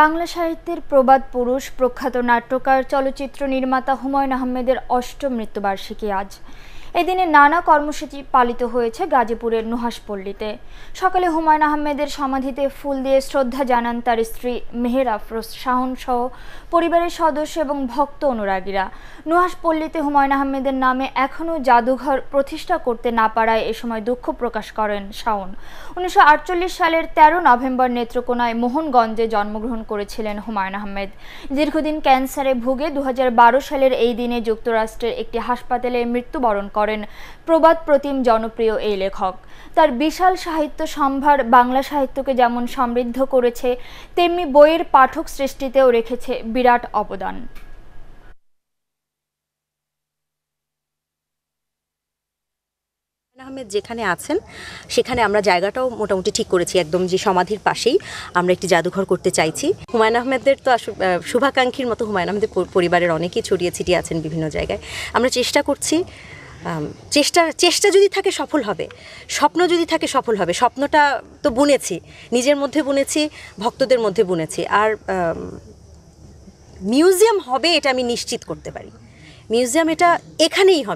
বাংলা সাহিত্যের প্রবাদ পুরুষ প্রখ্যাত নাট্যকার চলচ্চিত্র নির্মাতা হুমায়ুন আহমেদের অষ্টম মৃত্যুবার্ষিকী আজ এদিনে নানা কর্মসূচি পালিত হয়েছে গাজীপুরের নুহাসপল্লীতে সকালে হুমায়ুন আহমেদের সমাধিতে ফুল দিয়ে শ্রদ্ধা জানান তার স্ত্রী মেহের আফরোজ শাহন সহ পরিবারের সদস্য এবং ভক্ত অনুরাগীরা নুহাসপল্লীতে হুমায়ুন আহমেদের নামে এখনও জাদুঘর প্রতিষ্ঠা করতে না পারায় এ সময় দুঃখ প্রকাশ করেন শাওন উনিশশো সালের ১৩ নভেম্বর নেত্রকোনায় মোহনগঞ্জে জন্মগ্রহণ করেছিলেন হুমায়ুন আহমেদ দীর্ঘদিন ক্যান্সারে ভুগে দু সালের এই দিনে যুক্তরাষ্ট্রের একটি হাসপাতালে মৃত্যুবরণ করেন করেন প্রবাদ প্রতিম জনপ্রিয় এই লেখক তার বিশাল সাহিত্য সম্ভার বাংলা সাহিত্যকে যেমন সমৃদ্ধ করেছে তেমনি বইয়ের পাঠক সৃষ্টিতেও রেখেছে বিরাট অবদান আহমেদ যেখানে আছেন সেখানে আমরা জায়গাটাও মোটামুটি ঠিক করেছি একদম যে সমাধির পাশেই আমরা একটি জাদুঘর করতে চাইছি হুমায়ুন আহমেদদের তো শুভাকাঙ্ক্ষীর মতো হুমায়ুন আহমেদের পরিবারের অনেকেই ছড়িয়ে ছিটিয়ে আছেন বিভিন্ন জায়গায় আমরা চেষ্টা করছি চেষ্টা চেষ্টা যদি থাকে সফল হবে স্বপ্ন যদি থাকে সফল হবে স্বপ্নটা তো বুনেছি নিজের মধ্যে বুনেছি ভক্তদের মধ্যে বুনেছি আর মিউজিয়াম হবে এটা আমি নিশ্চিত করতে পারি মিউজিয়াম এটা এখানেই হবে